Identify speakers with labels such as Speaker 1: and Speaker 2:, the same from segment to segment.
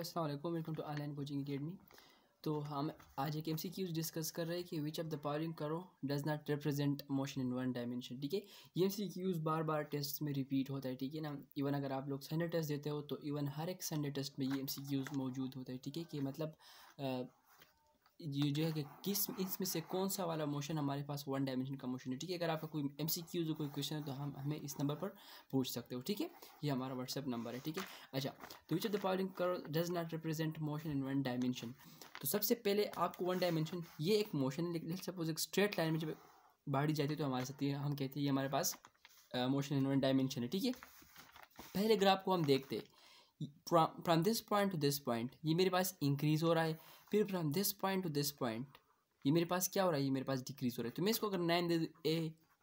Speaker 1: Aslam welcome to online coaching academy तो हम आज एक एम सी क्यूज डिस्कस कर रहे हैं कि विच ऑफ द फॉलोइंग करो does not represent motion in one dimension ठीक है ये एम सी क्यूज बार बार टेस्ट में रिपीट होता है ठीक है ना इवन अगर आप लोग संडे टेस्ट देते हो तो इवन हर एक संडे टेस्ट में ये एम सी क्यूज मौजूद होता है ठीक है कि मतलब आ, ये जो है कि किस इसमें से कौन सा वाला मोशन हमारे पास वन डायमेंशन का मोशन है ठीक है अगर आपका कोई एम सी क्यूज कोई क्वेश्चन है तो हम हमें इस नंबर पर पूछ सकते हो ठीक है ये हमारा व्हाट्सअप नंबर है ठीक है अच्छा तो विच ऑफ द फॉलोइंग कर does not represent motion in one dimension तो सबसे पहले आपको वन डायमेंशन ये एक मोशन है सपोज एक स्ट्रेट लाइन में जब बाढ़ी जाती है तो हमारे साथ हम कहते हैं ये हमारे पास मोशन इन वन डायमेंशन है ठीक है पहले ग्राफ को हम देखते हैं from this point to this point ये मेरे पास इंक्रीज़ हो रहा है फिर from this point to this point ये मेरे पास क्या हो रहा है ये मेरे पास डिक्रीज़ हो रहा है तो मैं इसको अगर नाइन दे दूँ ए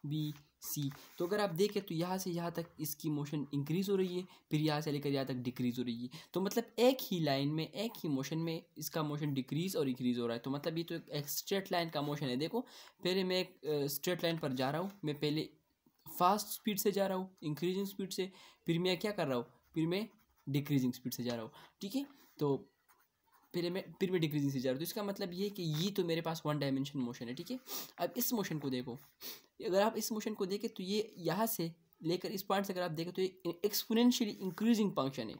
Speaker 1: बी सी तो अगर आप देखें तो यहाँ से यहाँ तक इसकी मोशन इंक्रीज़ हो रही है फिर यहाँ से लेकर यहाँ तक डिक्रीज़ हो रही है तो मतलब एक ही लाइन में एक ही मोशन में इसका मोशन डिक्रीज़ और इंक्रीज़ हो रहा है तो मतलब ये तो एक स्ट्रेट लाइन का मोशन है देखो पहले मैं एक स्ट्रेट लाइन पर जा रहा हूँ मैं पहले फास्ट स्पीड से जा रहा हूँ इंक्रीजिंग स्पीड से फिर मैं क्या कर रहा हूँ फिर मैं डिक्रीजिंग स्पीड से जा रहा हूँ ठीक है तो फिर मैं फिर मैं डिक्रीजिंग से जा रहा हूँ तो इसका मतलब ये कि ये तो मेरे पास वन डायमेंशन मोशन है ठीक है अब इस मोशन को देखो अगर आप इस मोशन को देखें तो ये यहाँ से लेकर इस पॉइंट से अगर आप देखें तो ये एक्सपोनेंशियली इंक्रीजिंग फंक्शन है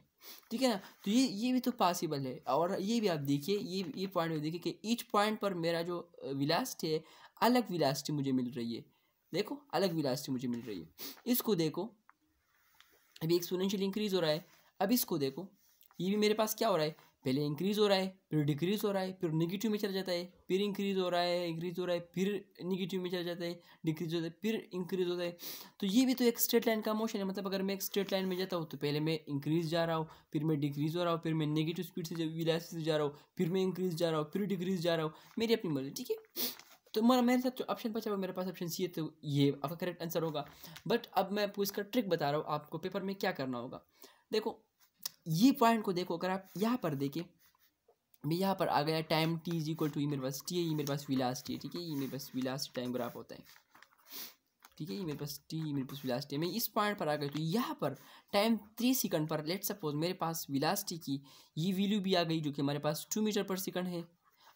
Speaker 1: ठीक है ना तो ये ये भी तो पॉसिबल है और ये भी आप देखिए ये ये पॉइंट में देखिए कि ईच पॉइंट पर मेरा जो विलास्ट है अलग विलासिटी मुझे मिल रही है देखो अलग विलासिटी मुझे मिल रही है इसको देखो अभी एक्सपोनेंशियल इंक्रीज हो रहा है अब इसको देखो ये भी मेरे पास क्या हो रहा है पहले इंक्रीज़ हो रहा है फिर डिक्रीज़ हो रहा है फिर निगेटिव में चला जाता है फिर इंक्रीज़ हो रहा है इंक्रीज़ हो रहा है फिर निगेटिव में चला जाता है डिक्रीज होता है फिर इंक्रीज़ होता है तो ये भी तो एक स्ट्रेट लाइन का मोशन है मतलब अगर मैं एक स्ट्रेट लाइन में जाता हूँ तो पहले मैं इंक्रीज़ जा रहा हूँ फिर मैं डिक्रीज़ हो रहा हूँ फिर मैं निगेटिव स्पीड से से जा रहा हूँ फिर मैं इंक्रीज़ जा रहा हूँ फिर डिक्रीज़ जा रहा हूँ मेरी अपनी मर्जी ठीक है तो मेरा मेरे साथ जो ऑप्शन बचा हुआ मेरे पास ऑप्शन सी है तो ये आपका करेक्ट आंसर होगा बट अब मैं आपको इसका ट्रिक बता रहा हूँ आपको पेपर में क्या करना होगा देखो ये पॉइंट को देखो अगर आप यहाँ पर देखें मैं यहाँ पर आ गया time T is equal to ये मेरे पास टी है ये e मेरे पास विलास्ट है ठीक है ये e मेरे पास विलास्ट टाइम ग्राफ होता है ठीक है ये e मेरे पास टी मेरे पास विलासिटी है मैं इस पॉइंट पर आ गया तो यहाँ पर टाइम थ्री सेकंड पर लेट सपोज मेरे पास विलास्टी की ये वैल्यू भी आ गई जो कि हमारे पास टू मीटर पर सेकंड है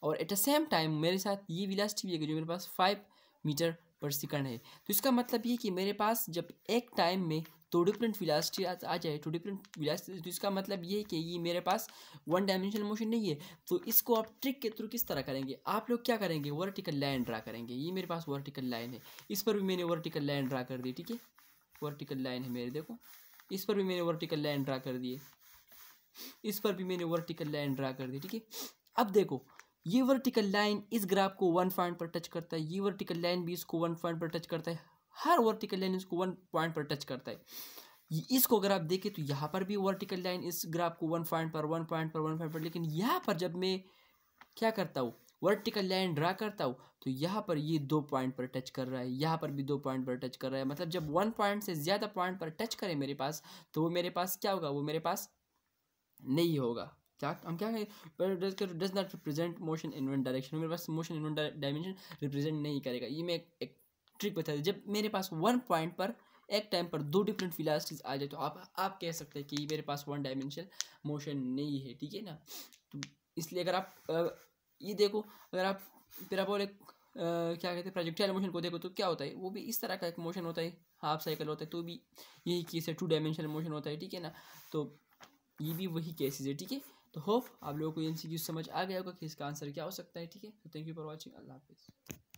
Speaker 1: और एट द सेम टाइम मेरे साथ ये विलास्टी भी आ गई जो मेरे पास फाइव मीटर पर सेकंड है तो इसका मतलब ये कि मेरे पास जब एक टाइम में तो डिफरेंट वेलोसिटी आ जाए तो डिफरेंट वेलोसिटी तो इसका मतलब ये है कि ये मेरे पास वन डायमेंशनल मोशन नहीं है तो इसको आप ट्रिक के थ्रू किस तरह करेंगे आप लोग क्या करेंगे वर्टिकल लाइन ड्रा करेंगे ये मेरे पास वर्टिकल लाइन है इस पर भी मैंने वर्टिकल लाइन ड्रा कर दी ठीक है वर्टिकल लाइन है मेरे देखो इस पर भी मैंने वर्टिकल लाइन ड्रा कर दी इस पर भी मैंने वर्टिकल लाइन ड्रा कर दी ठीक है अब देखो ये वर्टिकल लाइन इस ग्राफ को वन पॉइंट पर टच करता है ये वर्टिकल लाइन भी इसको वन पॉइंट पर टच करता है हर वर्टिकल लाइन इसको वन पॉइंट पर टच करता है इसको अगर आप देखें तो यहाँ पर भी वर्टिकल लाइन इस ग्राफ को वन पॉइंट पर वन पॉइंट पर वन पॉइंट पर लेकिन यहाँ पर जब मैं क्या करता हूँ वर्टिकल लाइन ड्रा करता हूँ तो यहाँ पर ये दो पॉइंट पर टच कर रहा है यहाँ पर भी दो पॉइंट पर टच कर रहा है मतलब जब वन पॉइंट से ज़्यादा पॉइंट पर टच करे मेरे पास तो वो मेरे पास क्या होगा वो मेरे पास नहीं होगा क्या हम क्या कहें does not represent motion in one direction मेरे पास motion in one dimension represent नहीं करेगा ये मैं एक ट्रिक बता दी जब मेरे पास वन पॉइंट पर एक टाइम पर दो डिफरेंट फिलास्ट्रीज आ जाए तो आप आप कह सकते हैं कि मेरे पास वन डायमेंशन मोशन नहीं है ठीक है ना तो इसलिए अगर आप ये देखो अगर आप पैराबोलिक क्या कहते हैं प्रोजेक्टाइल मोशन को देखो तो क्या होता है वो भी इस तरह का एक मोशन होता है हाफ साइकिल होता है तो भी यही केस है टू डायमेंशनल मोशन होता है ठीक है ना तो ये भी वही केसेज है ठीक है तो होप आप लोगों को एम समझ आ गया होगा कि इसका आंसर क्या हो सकता है ठीक है तो थैंक यू फॉर वॉचिंग अल्लाह हाफिज़